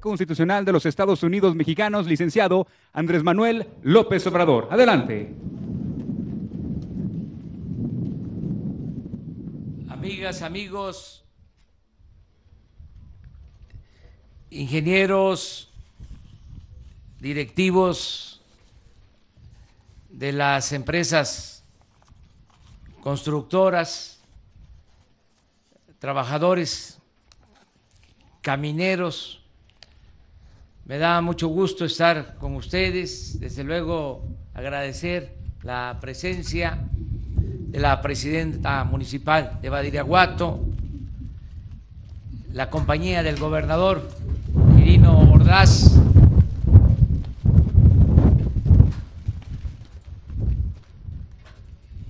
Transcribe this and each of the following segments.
constitucional de los Estados Unidos mexicanos, licenciado Andrés Manuel López Obrador. Adelante. Amigas, amigos, ingenieros, directivos de las empresas constructoras, trabajadores, camineros, me da mucho gusto estar con ustedes, desde luego agradecer la presencia de la presidenta municipal de Badiraguato, la compañía del gobernador Irino Ordaz,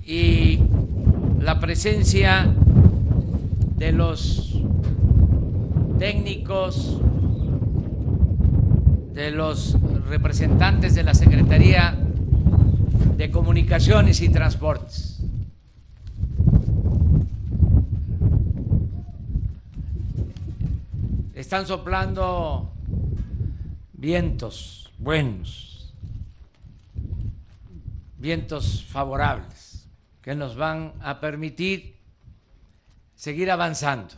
y la presencia de los técnicos, de los representantes de la Secretaría de Comunicaciones y Transportes. Están soplando vientos buenos, vientos favorables que nos van a permitir seguir avanzando.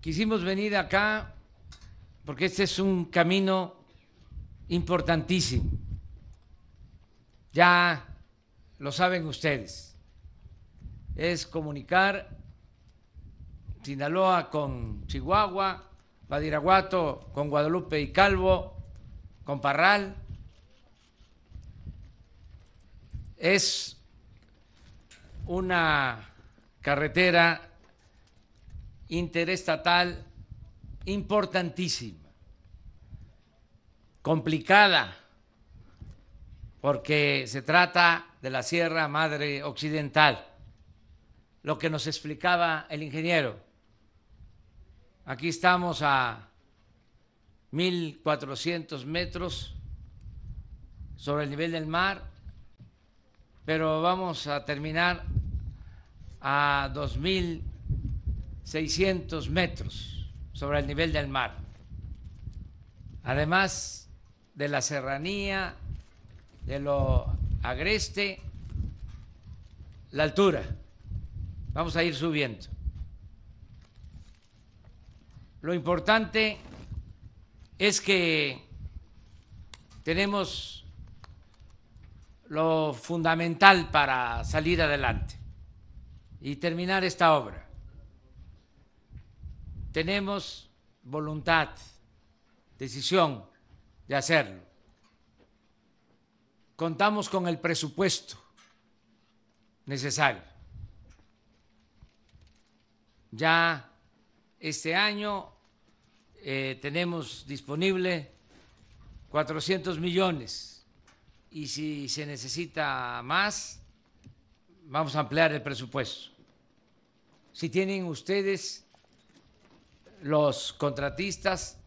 Quisimos venir acá porque este es un camino importantísimo. Ya lo saben ustedes. Es comunicar Sinaloa con Chihuahua, Badiraguato con Guadalupe y Calvo, con Parral. Es una carretera interestatal importantísima complicada, porque se trata de la Sierra Madre Occidental, lo que nos explicaba el ingeniero. Aquí estamos a 1.400 metros sobre el nivel del mar, pero vamos a terminar a 2.600 metros sobre el nivel del mar. Además, de la serranía, de lo agreste, la altura. Vamos a ir subiendo. Lo importante es que tenemos lo fundamental para salir adelante y terminar esta obra. Tenemos voluntad, decisión, de hacerlo. Contamos con el presupuesto necesario. Ya este año eh, tenemos disponible 400 millones y si se necesita más, vamos a ampliar el presupuesto. Si tienen ustedes los contratistas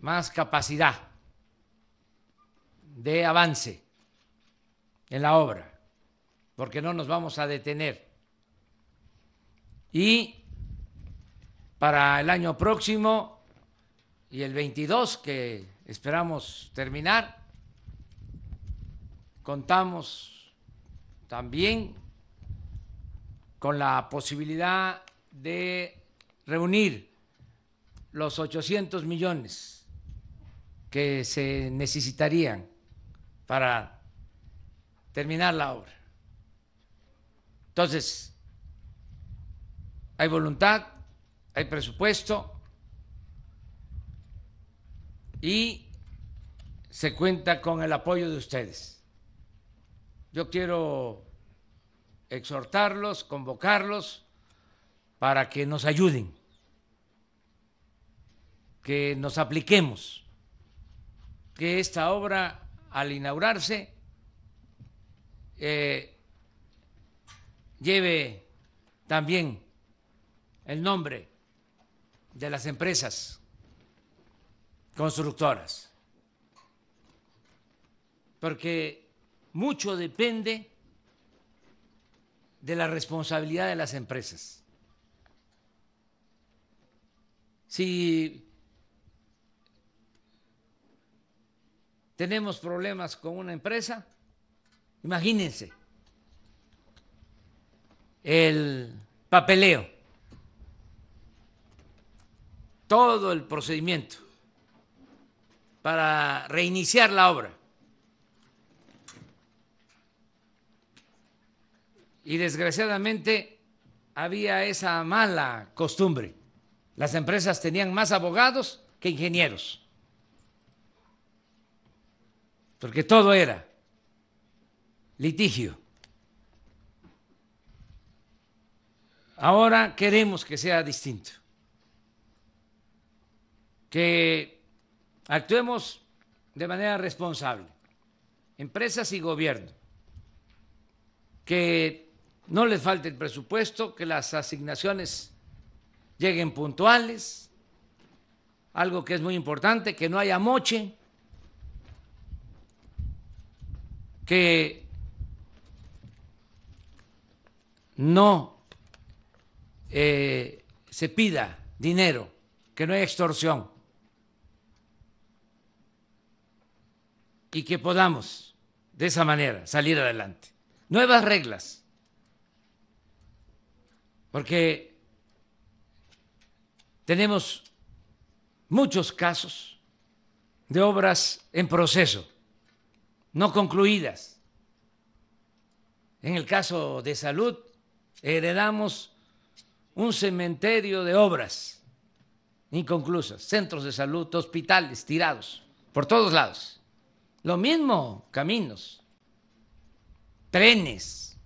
más capacidad de avance en la obra, porque no nos vamos a detener. Y para el año próximo y el 22 que esperamos terminar, contamos también con la posibilidad de reunir los 800 millones que se necesitarían para terminar la obra. Entonces, hay voluntad, hay presupuesto y se cuenta con el apoyo de ustedes. Yo quiero exhortarlos, convocarlos para que nos ayuden, que nos apliquemos que esta obra, al inaugurarse, eh, lleve también el nombre de las empresas constructoras, porque mucho depende de la responsabilidad de las empresas. Si tenemos problemas con una empresa, imagínense el papeleo, todo el procedimiento para reiniciar la obra. Y desgraciadamente había esa mala costumbre. Las empresas tenían más abogados que ingenieros porque todo era litigio. Ahora queremos que sea distinto, que actuemos de manera responsable, empresas y gobierno, que no les falte el presupuesto, que las asignaciones lleguen puntuales, algo que es muy importante, que no haya moche que no eh, se pida dinero, que no haya extorsión y que podamos de esa manera salir adelante. Nuevas reglas, porque tenemos muchos casos de obras en proceso no concluidas. En el caso de salud, heredamos un cementerio de obras inconclusas, centros de salud, hospitales tirados por todos lados. Lo mismo, caminos, trenes,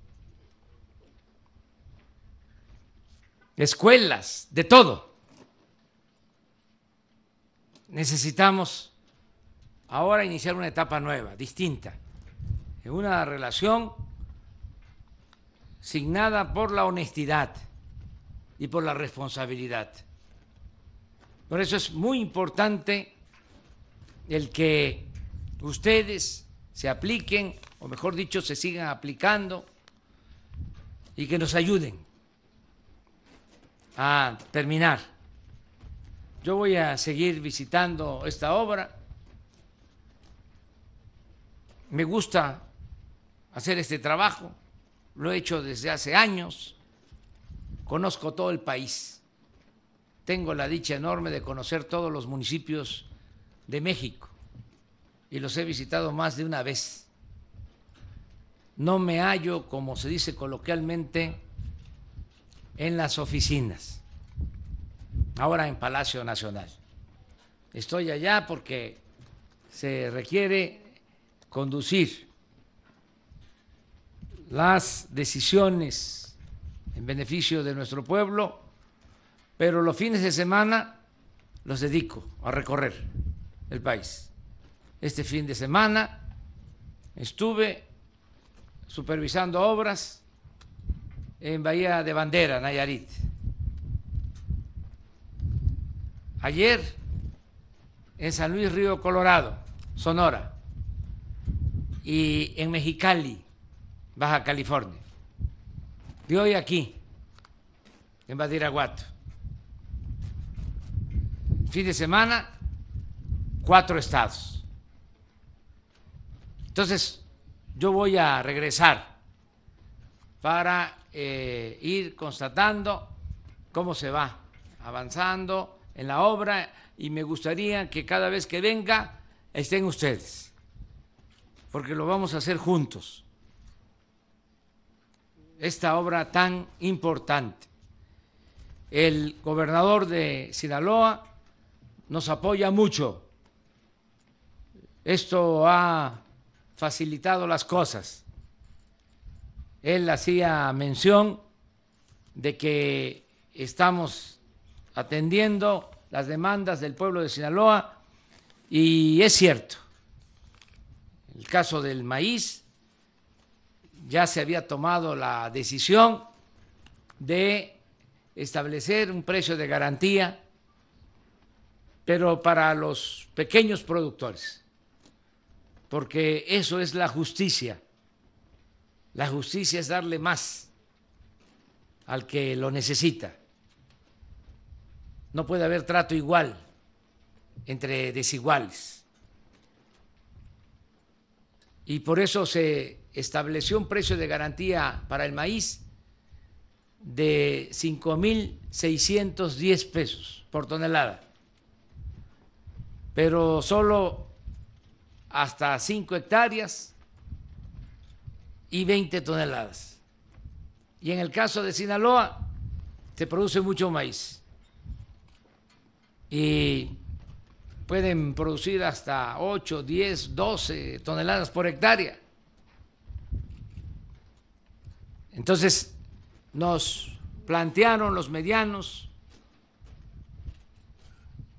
escuelas, de todo. Necesitamos ahora iniciar una etapa nueva, distinta, en una relación signada por la honestidad y por la responsabilidad. Por eso es muy importante el que ustedes se apliquen, o mejor dicho, se sigan aplicando y que nos ayuden a terminar. Yo voy a seguir visitando esta obra me gusta hacer este trabajo, lo he hecho desde hace años, conozco todo el país, tengo la dicha enorme de conocer todos los municipios de México y los he visitado más de una vez. No me hallo, como se dice coloquialmente, en las oficinas, ahora en Palacio Nacional. Estoy allá porque se requiere conducir las decisiones en beneficio de nuestro pueblo, pero los fines de semana los dedico a recorrer el país. Este fin de semana estuve supervisando obras en Bahía de Bandera, Nayarit. Ayer en San Luis Río Colorado, Sonora y en Mexicali, Baja California. y hoy aquí, en Badiraguato. Fin de semana, cuatro estados. Entonces, yo voy a regresar para eh, ir constatando cómo se va avanzando en la obra y me gustaría que cada vez que venga estén ustedes porque lo vamos a hacer juntos, esta obra tan importante. El gobernador de Sinaloa nos apoya mucho. Esto ha facilitado las cosas. Él hacía mención de que estamos atendiendo las demandas del pueblo de Sinaloa y es cierto el caso del maíz, ya se había tomado la decisión de establecer un precio de garantía, pero para los pequeños productores, porque eso es la justicia. La justicia es darle más al que lo necesita. No puede haber trato igual entre desiguales y por eso se estableció un precio de garantía para el maíz de 5.610 pesos por tonelada, pero solo hasta 5 hectáreas y 20 toneladas. Y en el caso de Sinaloa se produce mucho maíz. Y pueden producir hasta 8, 10, 12 toneladas por hectárea. Entonces nos plantearon los medianos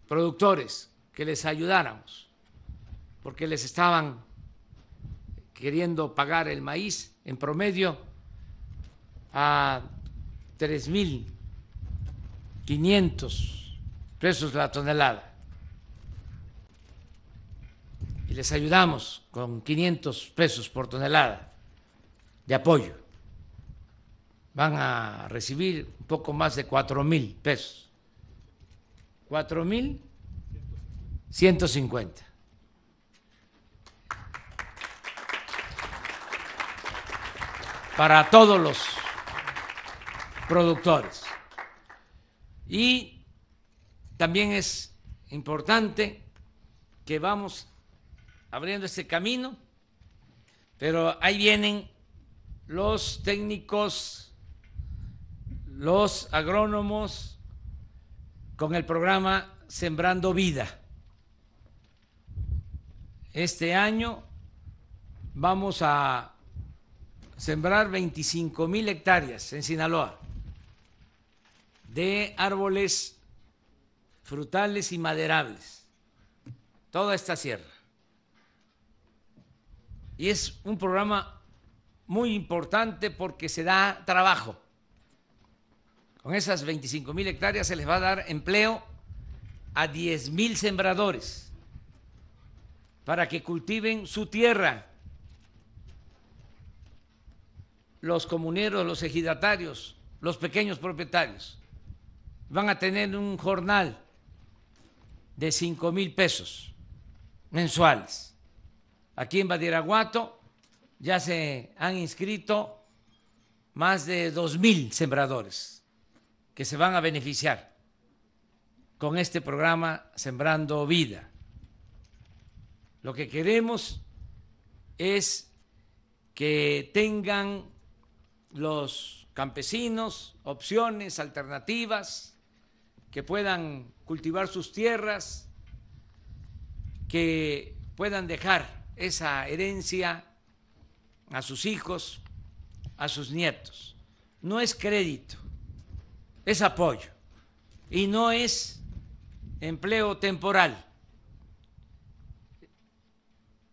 productores que les ayudáramos, porque les estaban queriendo pagar el maíz en promedio a 3.500 pesos la tonelada les ayudamos con 500 pesos por tonelada de apoyo. Van a recibir un poco más de 4 mil pesos. 4 mil 150. Para todos los productores. Y también es importante que vamos abriendo este camino, pero ahí vienen los técnicos, los agrónomos con el programa Sembrando Vida. Este año vamos a sembrar 25 mil hectáreas en Sinaloa de árboles frutales y maderables, toda esta sierra y es un programa muy importante porque se da trabajo. Con esas 25 mil hectáreas se les va a dar empleo a 10 mil sembradores para que cultiven su tierra. Los comuneros, los ejidatarios, los pequeños propietarios van a tener un jornal de 5 mil pesos mensuales Aquí en Badiraguato ya se han inscrito más de 2.000 sembradores que se van a beneficiar con este programa Sembrando Vida. Lo que queremos es que tengan los campesinos opciones alternativas, que puedan cultivar sus tierras, que puedan dejar esa herencia a sus hijos, a sus nietos. No es crédito, es apoyo y no es empleo temporal.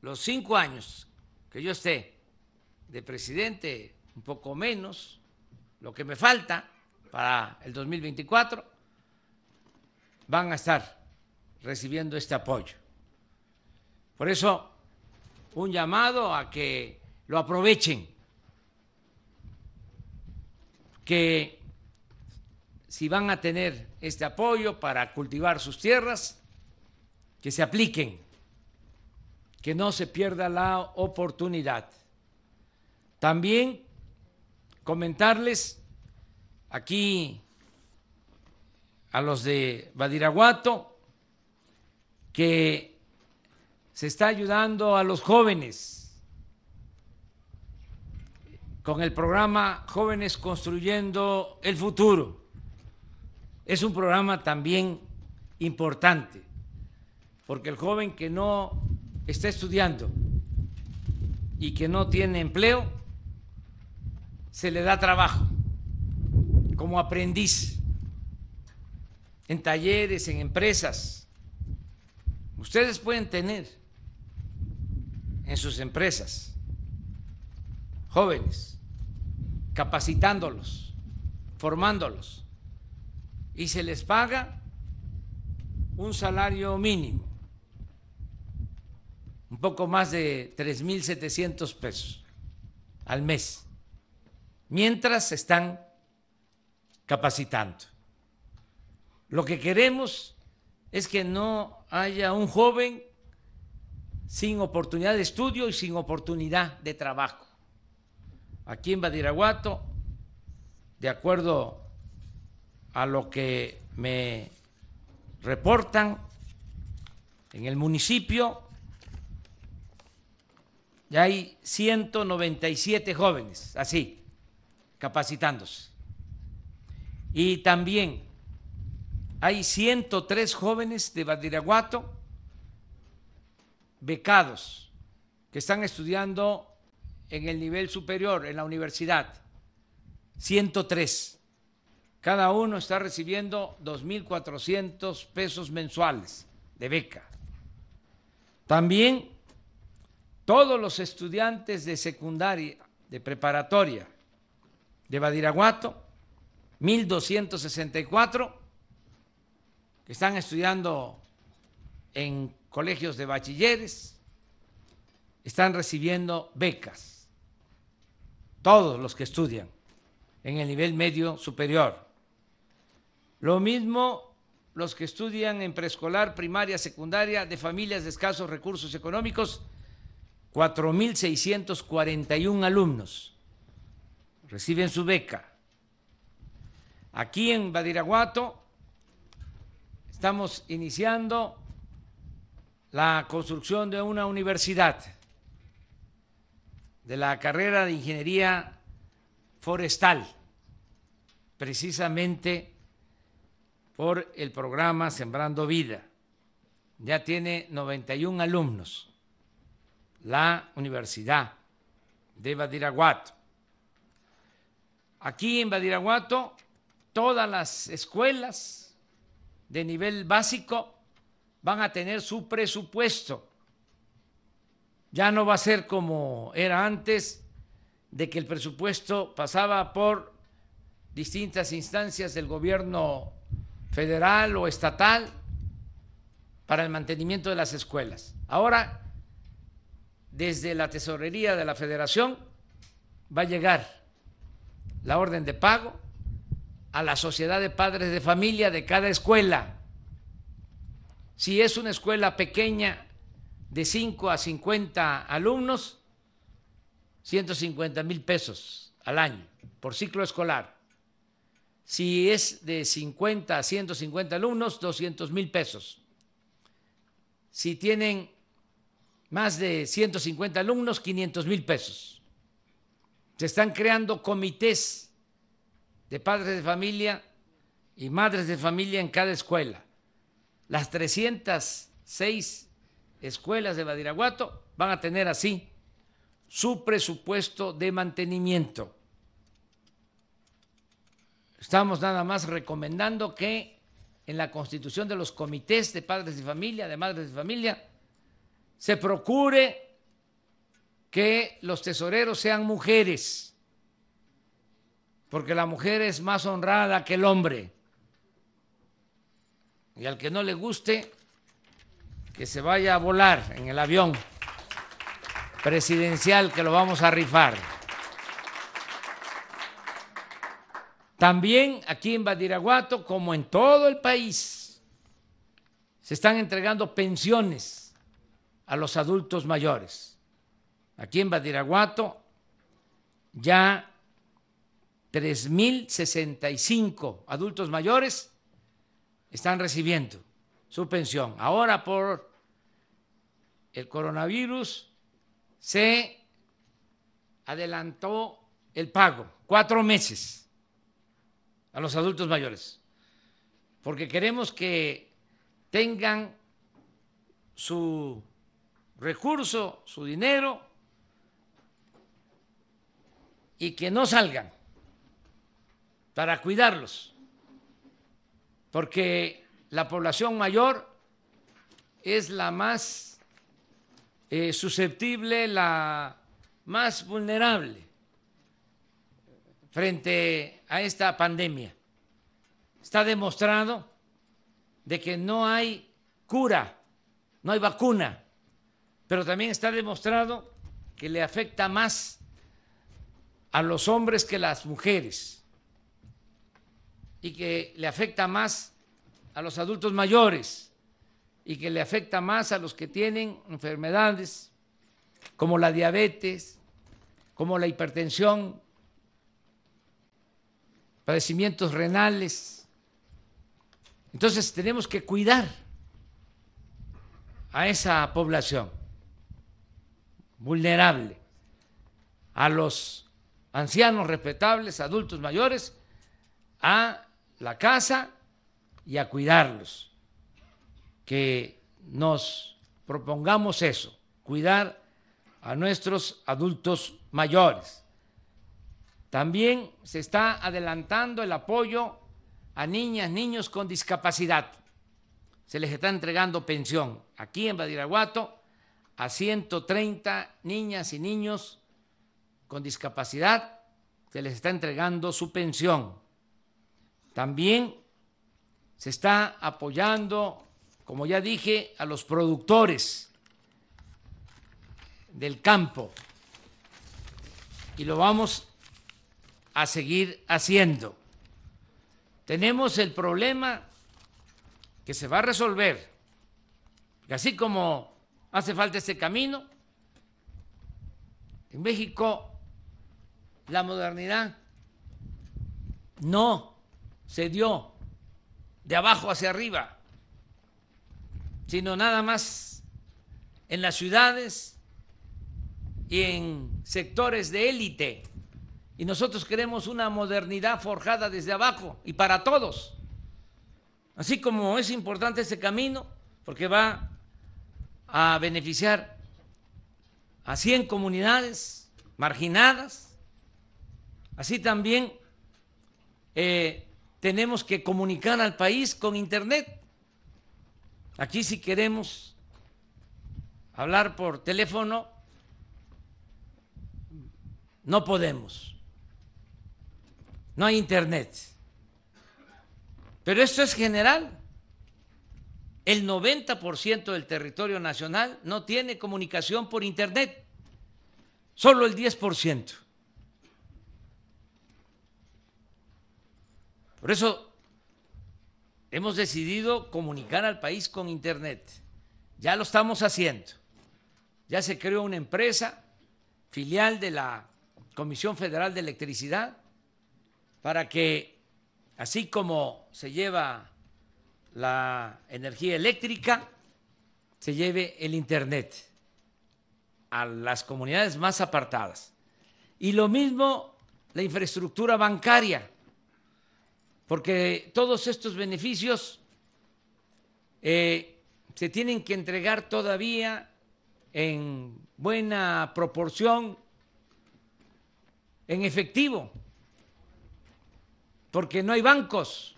Los cinco años que yo esté de presidente, un poco menos, lo que me falta para el 2024, van a estar recibiendo este apoyo. Por eso un llamado a que lo aprovechen, que si van a tener este apoyo para cultivar sus tierras, que se apliquen, que no se pierda la oportunidad. También comentarles aquí a los de Badiraguato que se está ayudando a los jóvenes con el programa Jóvenes Construyendo el Futuro. Es un programa también importante, porque el joven que no está estudiando y que no tiene empleo, se le da trabajo como aprendiz en talleres, en empresas. Ustedes pueden tener en sus empresas, jóvenes, capacitándolos, formándolos, y se les paga un salario mínimo, un poco más de 3.700 pesos al mes, mientras están capacitando. Lo que queremos es que no haya un joven sin oportunidad de estudio y sin oportunidad de trabajo. Aquí en Badiraguato, de acuerdo a lo que me reportan en el municipio, ya hay 197 jóvenes así, capacitándose. Y también hay 103 jóvenes de Badiraguato becados que están estudiando en el nivel superior, en la universidad. 103. Cada uno está recibiendo 2.400 pesos mensuales de beca. También todos los estudiantes de secundaria, de preparatoria de Badiraguato, 1.264, que están estudiando en colegios de bachilleres están recibiendo becas, todos los que estudian en el nivel medio superior. Lo mismo los que estudian en preescolar, primaria, secundaria, de familias de escasos recursos económicos, 4.641 alumnos reciben su beca. Aquí en Badiraguato estamos iniciando la construcción de una universidad, de la carrera de ingeniería forestal, precisamente por el programa Sembrando Vida. Ya tiene 91 alumnos la Universidad de Badiraguato. Aquí en Badiraguato, todas las escuelas de nivel básico van a tener su presupuesto. Ya no va a ser como era antes, de que el presupuesto pasaba por distintas instancias del gobierno federal o estatal para el mantenimiento de las escuelas. Ahora, desde la tesorería de la federación va a llegar la orden de pago a la sociedad de padres de familia de cada escuela si es una escuela pequeña de 5 a 50 alumnos, 150 mil pesos al año por ciclo escolar. Si es de 50 a 150 alumnos, 200 mil pesos. Si tienen más de 150 alumnos, 500 mil pesos. Se están creando comités de padres de familia y madres de familia en cada escuela las 306 escuelas de Badiraguato van a tener así su presupuesto de mantenimiento. Estamos nada más recomendando que en la constitución de los comités de padres de familia, de madres de familia, se procure que los tesoreros sean mujeres, porque la mujer es más honrada que el hombre. Y al que no le guste, que se vaya a volar en el avión presidencial que lo vamos a rifar. También aquí en Badiraguato, como en todo el país, se están entregando pensiones a los adultos mayores. Aquí en Badiraguato ya 3.065 adultos mayores están recibiendo su pensión. Ahora por el coronavirus se adelantó el pago, cuatro meses a los adultos mayores, porque queremos que tengan su recurso, su dinero, y que no salgan para cuidarlos porque la población mayor es la más eh, susceptible, la más vulnerable frente a esta pandemia. Está demostrado de que no hay cura, no hay vacuna, pero también está demostrado que le afecta más a los hombres que a las mujeres y que le afecta más a los adultos mayores y que le afecta más a los que tienen enfermedades como la diabetes, como la hipertensión, padecimientos renales. Entonces tenemos que cuidar a esa población vulnerable, a los ancianos respetables, adultos mayores, a la casa y a cuidarlos. Que nos propongamos eso, cuidar a nuestros adultos mayores. También se está adelantando el apoyo a niñas, niños con discapacidad. Se les está entregando pensión aquí en Badiraguato a 130 niñas y niños con discapacidad. Se les está entregando su pensión también se está apoyando, como ya dije, a los productores del campo y lo vamos a seguir haciendo. Tenemos el problema que se va a resolver. Y así como hace falta este camino, en México la modernidad no se dio de abajo hacia arriba, sino nada más en las ciudades y en sectores de élite. Y nosotros queremos una modernidad forjada desde abajo y para todos. Así como es importante ese camino, porque va a beneficiar a 100 comunidades marginadas, así también eh, tenemos que comunicar al país con Internet. Aquí si queremos hablar por teléfono, no podemos. No hay Internet. Pero esto es general. El 90% del territorio nacional no tiene comunicación por Internet, solo el 10%. Por eso hemos decidido comunicar al país con Internet. Ya lo estamos haciendo. Ya se creó una empresa filial de la Comisión Federal de Electricidad para que, así como se lleva la energía eléctrica, se lleve el Internet a las comunidades más apartadas. Y lo mismo la infraestructura bancaria porque todos estos beneficios eh, se tienen que entregar todavía en buena proporción en efectivo, porque no hay bancos.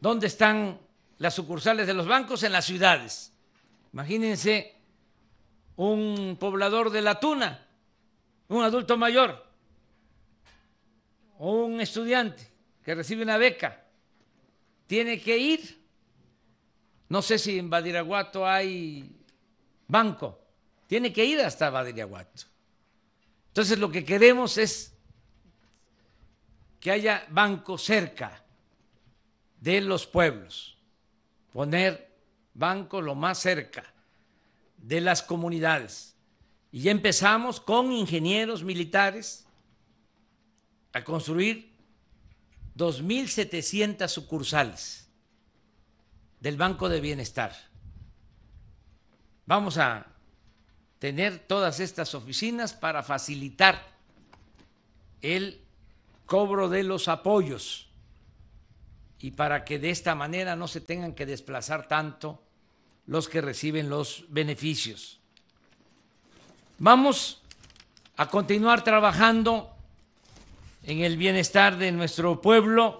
¿Dónde están las sucursales de los bancos? En las ciudades. Imagínense un poblador de la tuna, un adulto mayor, un estudiante que recibe una beca tiene que ir, no sé si en Badiraguato hay banco, tiene que ir hasta Badiraguato. Entonces lo que queremos es que haya banco cerca de los pueblos, poner banco lo más cerca de las comunidades. Y ya empezamos con ingenieros militares a construir 2.700 sucursales del Banco de Bienestar. Vamos a tener todas estas oficinas para facilitar el cobro de los apoyos y para que de esta manera no se tengan que desplazar tanto los que reciben los beneficios. Vamos a continuar trabajando en el bienestar de nuestro pueblo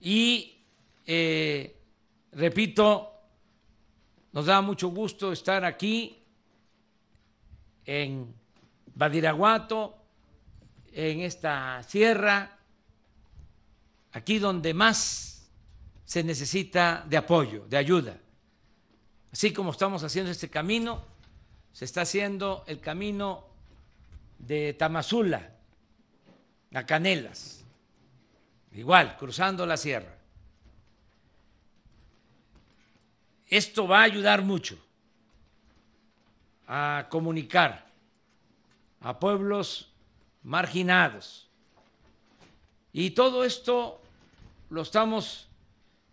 y, eh, repito, nos da mucho gusto estar aquí en Badiraguato, en esta sierra, aquí donde más se necesita de apoyo, de ayuda. Así como estamos haciendo este camino, se está haciendo el camino de Tamazula, a Canelas, igual, cruzando la sierra. Esto va a ayudar mucho a comunicar a pueblos marginados. Y todo esto lo estamos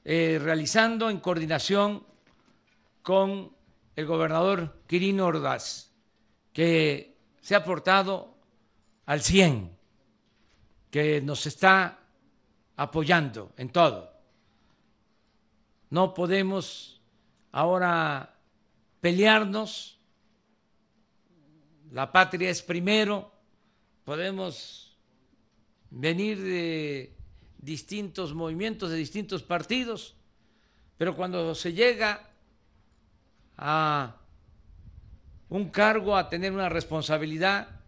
eh, realizando en coordinación con el gobernador Quirino Ordaz, que se ha portado al 100 que nos está apoyando en todo. No podemos ahora pelearnos, la patria es primero, podemos venir de distintos movimientos, de distintos partidos, pero cuando se llega a un cargo, a tener una responsabilidad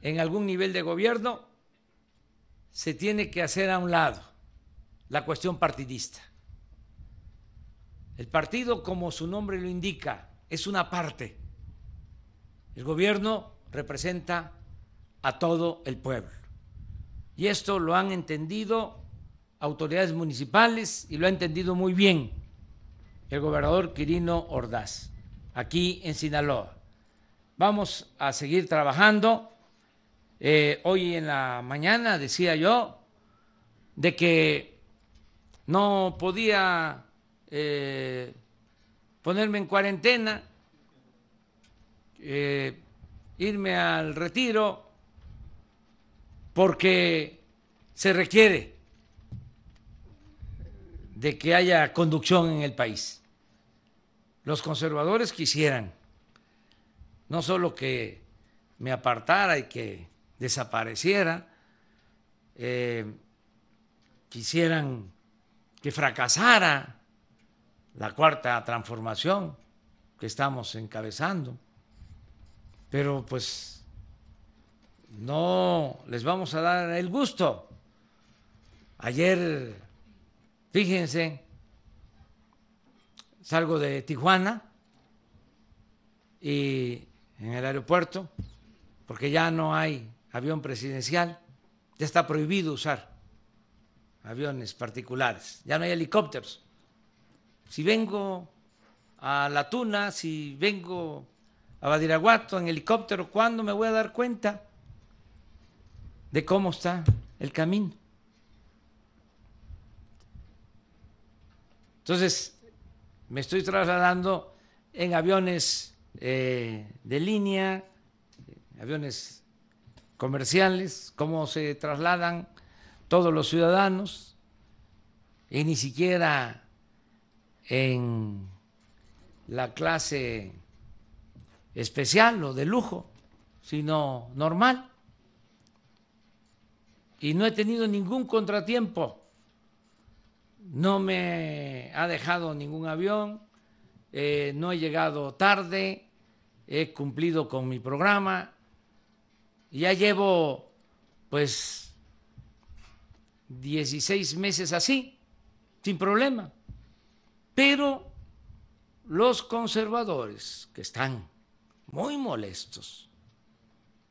en algún nivel de gobierno, se tiene que hacer a un lado la cuestión partidista. El partido, como su nombre lo indica, es una parte. El gobierno representa a todo el pueblo. Y esto lo han entendido autoridades municipales y lo ha entendido muy bien el gobernador Quirino Ordaz, aquí en Sinaloa. Vamos a seguir trabajando eh, hoy en la mañana decía yo de que no podía eh, ponerme en cuarentena, eh, irme al retiro, porque se requiere de que haya conducción en el país. Los conservadores quisieran no solo que me apartara y que desapareciera, eh, quisieran que fracasara la cuarta transformación que estamos encabezando, pero pues no les vamos a dar el gusto. Ayer, fíjense, salgo de Tijuana y en el aeropuerto, porque ya no hay avión presidencial, ya está prohibido usar aviones particulares, ya no hay helicópteros. Si vengo a La Tuna, si vengo a Badiraguato en helicóptero, ¿cuándo me voy a dar cuenta de cómo está el camino? Entonces, me estoy trasladando en aviones eh, de línea, eh, aviones comerciales, cómo se trasladan todos los ciudadanos, y ni siquiera en la clase especial o de lujo, sino normal. Y no he tenido ningún contratiempo. No me ha dejado ningún avión, eh, no he llegado tarde, he cumplido con mi programa, ya llevo, pues, 16 meses así, sin problema. Pero los conservadores, que están muy molestos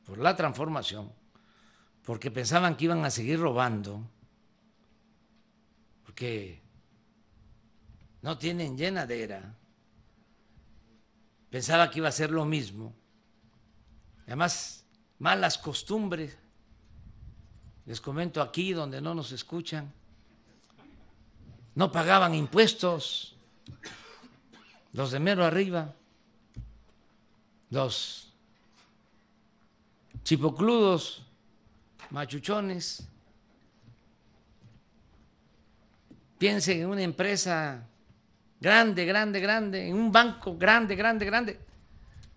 por la transformación, porque pensaban que iban a seguir robando, porque no tienen llenadera, pensaba que iba a ser lo mismo. Además, malas costumbres. Les comento aquí donde no nos escuchan. No pagaban impuestos los de mero arriba, los chipocludos, machuchones. Piensen en una empresa grande, grande, grande, en un banco grande, grande, grande.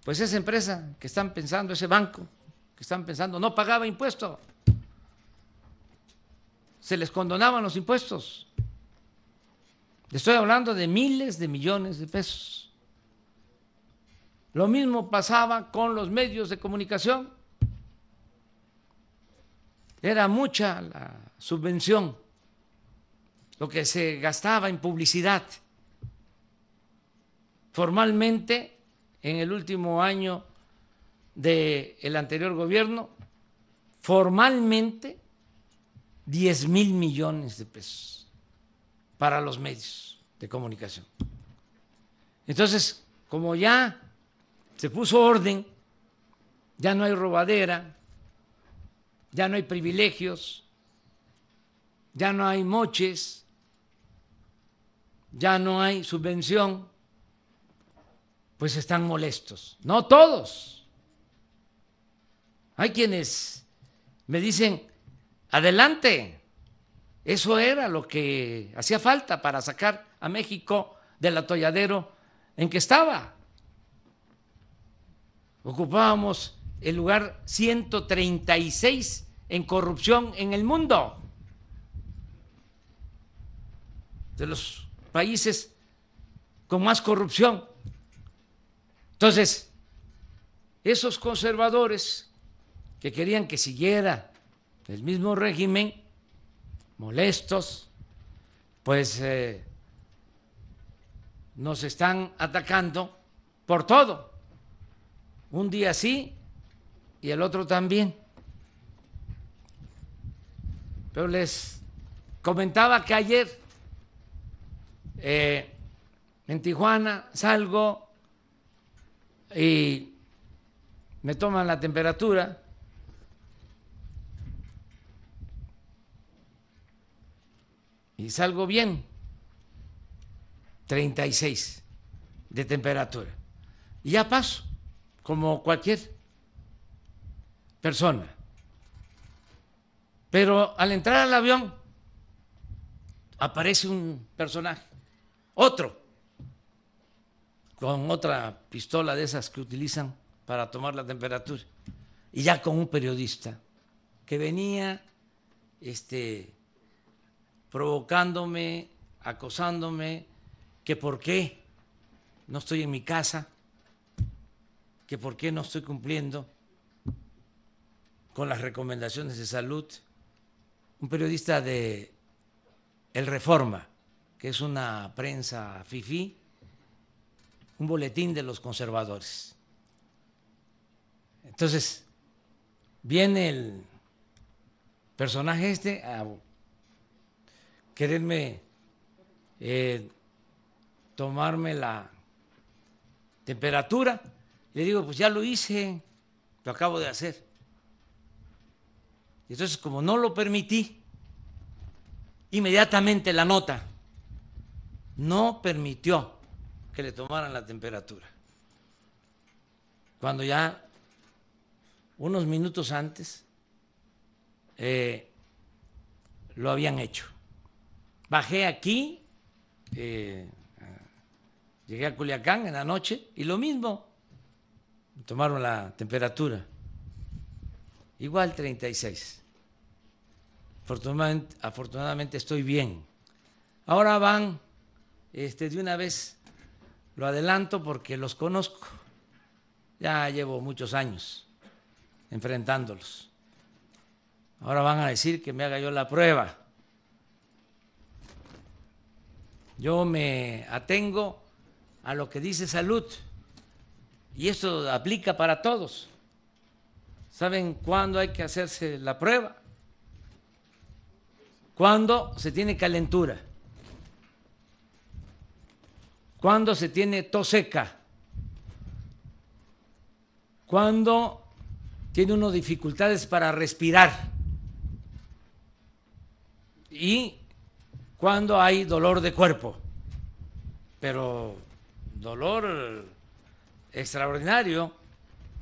Pues esa empresa que están pensando, ese banco, están pensando, no pagaba impuesto. Se les condonaban los impuestos. Estoy hablando de miles de millones de pesos. Lo mismo pasaba con los medios de comunicación. Era mucha la subvención, lo que se gastaba en publicidad. Formalmente, en el último año del anterior gobierno formalmente 10 mil millones de pesos para los medios de comunicación. Entonces, como ya se puso orden, ya no hay robadera, ya no hay privilegios, ya no hay moches, ya no hay subvención, pues están molestos. No todos, hay quienes me dicen, adelante, eso era lo que hacía falta para sacar a México del atolladero en que estaba. Ocupábamos el lugar 136 en corrupción en el mundo. De los países con más corrupción. Entonces, esos conservadores que querían que siguiera el mismo régimen, molestos, pues eh, nos están atacando por todo. Un día sí y el otro también. Pero les comentaba que ayer eh, en Tijuana salgo y me toman la temperatura y salgo bien, 36 de temperatura. Y ya paso, como cualquier persona. Pero al entrar al avión aparece un personaje, otro, con otra pistola de esas que utilizan para tomar la temperatura, y ya con un periodista que venía este, provocándome, acosándome, que por qué no estoy en mi casa, que por qué no estoy cumpliendo con las recomendaciones de salud. Un periodista de El Reforma, que es una prensa fifi, un boletín de los conservadores. Entonces, viene el personaje este a quererme eh, tomarme la temperatura. Le digo, pues ya lo hice, lo acabo de hacer. Y Entonces, como no lo permití, inmediatamente la nota no permitió que le tomaran la temperatura. Cuando ya unos minutos antes eh, lo habían hecho. Bajé aquí, eh, llegué a Culiacán en la noche y lo mismo, tomaron la temperatura, igual 36. Afortunadamente, afortunadamente estoy bien. Ahora van, este, de una vez lo adelanto porque los conozco, ya llevo muchos años enfrentándolos. Ahora van a decir que me haga yo la prueba. Yo me atengo a lo que dice salud y eso aplica para todos. ¿Saben cuándo hay que hacerse la prueba? ¿cuándo se tiene calentura. ¿cuándo se tiene tos seca. Cuando tiene uno dificultades para respirar. Y cuando hay dolor de cuerpo, pero dolor extraordinario,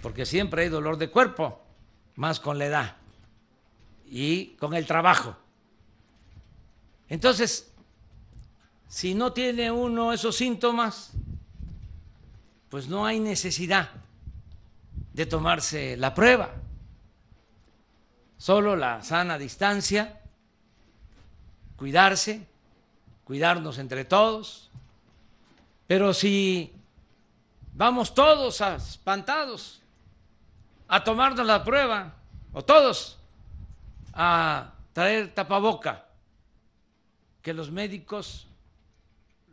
porque siempre hay dolor de cuerpo, más con la edad y con el trabajo. Entonces, si no tiene uno esos síntomas, pues no hay necesidad de tomarse la prueba. Solo la sana distancia, cuidarse, cuidarnos entre todos, pero si vamos todos espantados a tomarnos la prueba, o todos a traer tapaboca, que los médicos,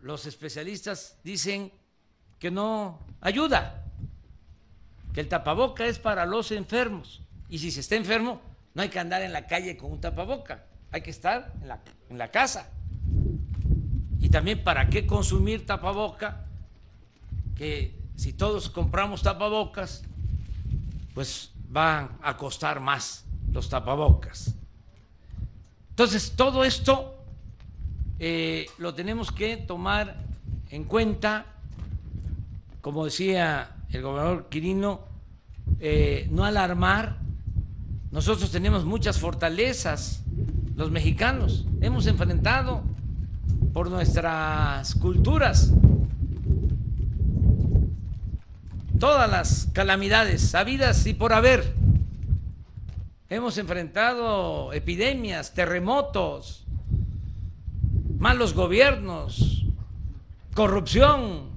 los especialistas dicen que no ayuda, que el tapaboca es para los enfermos, y si se está enfermo, no hay que andar en la calle con un tapaboca, hay que estar en la, en la casa y también, ¿para qué consumir tapaboca? Que si todos compramos tapabocas, pues van a costar más los tapabocas. Entonces, todo esto eh, lo tenemos que tomar en cuenta. Como decía el gobernador Quirino, eh, no alarmar. Nosotros tenemos muchas fortalezas, los mexicanos. Hemos enfrentado por nuestras culturas. Todas las calamidades habidas y por haber. Hemos enfrentado epidemias, terremotos, malos gobiernos, corrupción.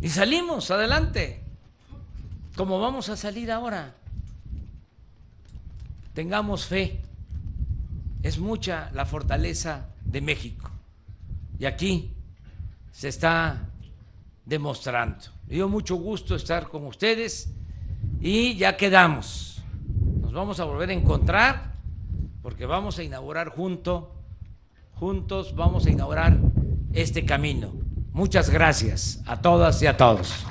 Y salimos adelante, como vamos a salir ahora. Tengamos fe. Es mucha la fortaleza de México. Y aquí se está demostrando. Me dio mucho gusto estar con ustedes y ya quedamos. Nos vamos a volver a encontrar porque vamos a inaugurar junto, juntos vamos a inaugurar este camino. Muchas gracias a todas y a todos.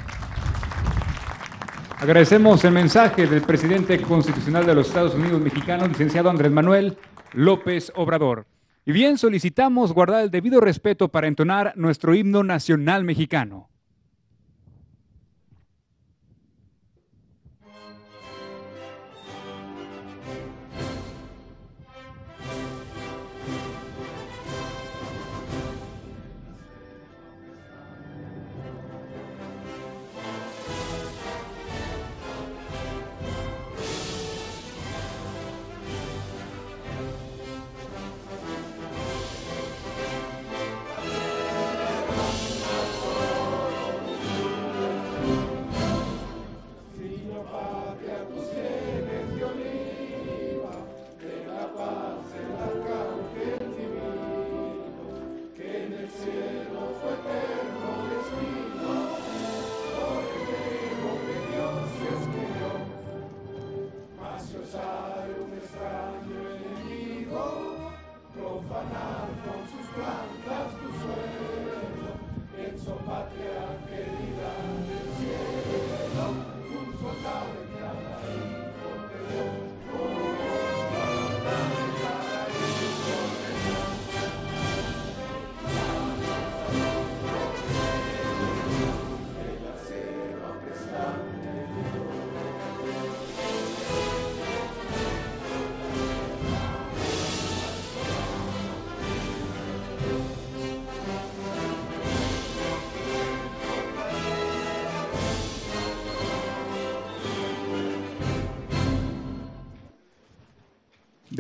Agradecemos el mensaje del presidente constitucional de los Estados Unidos mexicanos, licenciado Andrés Manuel López Obrador. Y bien, solicitamos guardar el debido respeto para entonar nuestro himno nacional mexicano.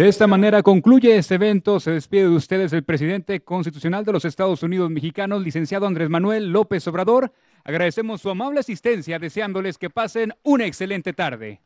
De esta manera concluye este evento. Se despide de ustedes el presidente constitucional de los Estados Unidos mexicanos, licenciado Andrés Manuel López Obrador. Agradecemos su amable asistencia, deseándoles que pasen una excelente tarde.